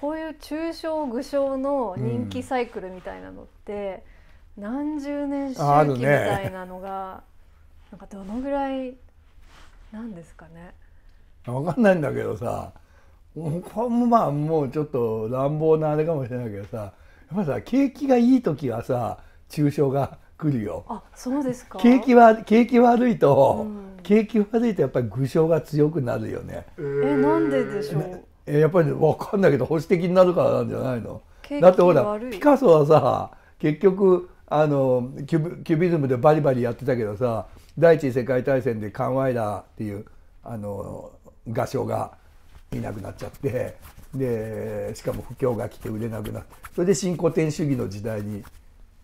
こういう抽象具象の人気サイクルみたいなのって、うん、何十年周期みたいなのが、ね、なんかどのぐらいなんですかね。わかんないんだけどさこもまあもうちょっと乱暴なあれかもしれないけどさやっぱさ景気がいい時はさ抽象が来るよ。あそうですか景気は景気悪いと、うん、景気悪いとやっぱり具象が強くなるよね。えー、なんででしょうやっぱり、ね、分かんないけど保守的になるからなんじゃないのだってほらピカソはさ結局あのキュビズムでバリバリやってたけどさ第一次世界大戦でカンワイラーっていうあの画商がいなくなっちゃってでしかも不況が来て売れなくなってそれで新古典主義の時代に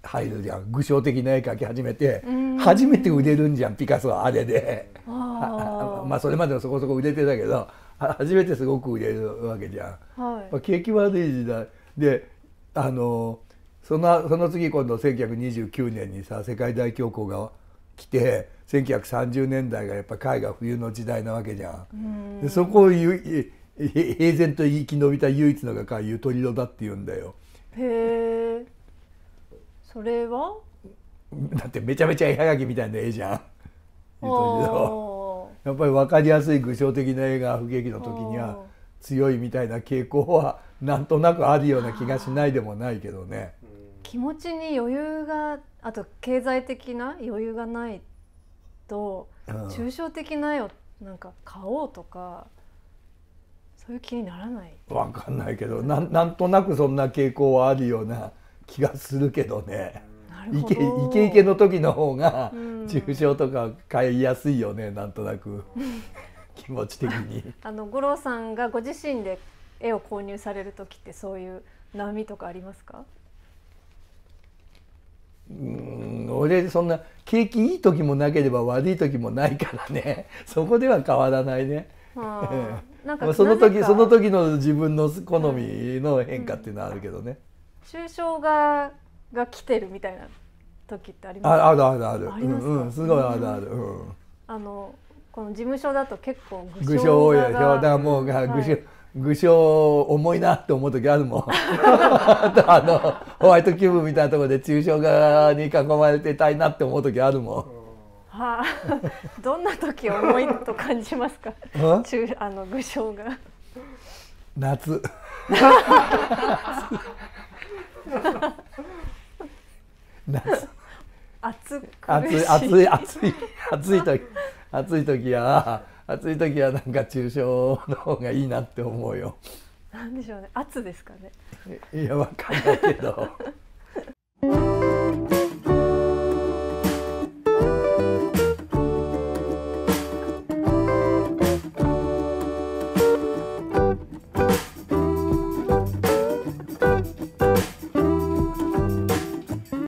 入るじゃん具象的な絵描き始めて初めて売れるんじゃんピカソはあれで まあそれまでもそこそこ売れてたけど初めてすごく売れるわけじゃん、はいまあ、景気悪い時代であのそのその次今度1929年にさ世界大恐慌が来て1930年代がやっぱ絵が冬の時代なわけじゃん。でそこを平然と生き延びた唯一の画家ゆとりろだって言うんだよ。へえ。それはだってめちゃめちゃ絵はがきみたいな絵じゃん。ゆとりろ。やっぱり分かりやすい具象的な映画不景気の時には強いみたいな傾向はなんとなくあるような気がしないでもないけどね。気持ちに余裕があと経済的な余裕がないと、うん、抽象的なよなんか買おうとかそういう気にならない分かんないけどななんとなくそんな傾向はあるような気がするけどね。イケイケイケの時の方が重症とか買いやすいよね、うん、なんとなく 気持ち的にあの五郎さんがご自身で絵を購入される時ってそういう波とかありますかうん俺そんな景気いい時もなければ悪い時もないからね そこでは変わらないね。なんかその時その時の自分の好みの変化っていうのはあるけどね。抽象がが来てるみたいな時ってありますかあるあるあるあります、うんうん、すごいあるある、うん、あのこの事務所だと結構具象多いでしょだからもう具象、はい具象重いなって思う時あるもん あのホワイトキューブみたいなところで抽象画に囲まれてたいなって思う時あるもん。はあ、どんな時重いと感じますか中あの具象が夏 暑暑い暑い暑い暑い時暑い時は暑い時はなんか中症の方がいいなって思うよ。なんでしょうね。暑ですかね。いやわかんないけど。